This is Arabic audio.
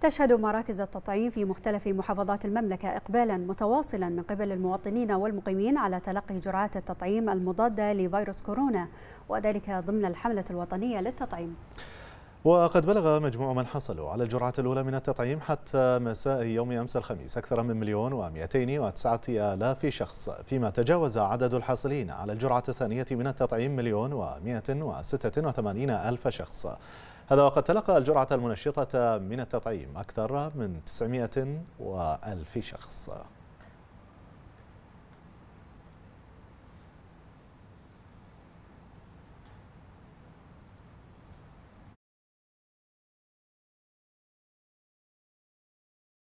تشهد مراكز التطعيم في مختلف محافظات المملكة إقبالا متواصلا من قبل المواطنين والمقيمين على تلقي جرعات التطعيم المضادة لفيروس كورونا وذلك ضمن الحملة الوطنية للتطعيم وقد بلغ مجموع من حصلوا على الجرعة الأولى من التطعيم حتى مساء يوم أمس الخميس أكثر من مليون ومئتين وتسعة آلاف شخص فيما تجاوز عدد الحاصلين على الجرعة الثانية من التطعيم مليون ومئة وستة وثمانين ألف شخص هذا وقد تلقى الجرعة المنشطة من التطعيم أكثر من 900 وألف شخص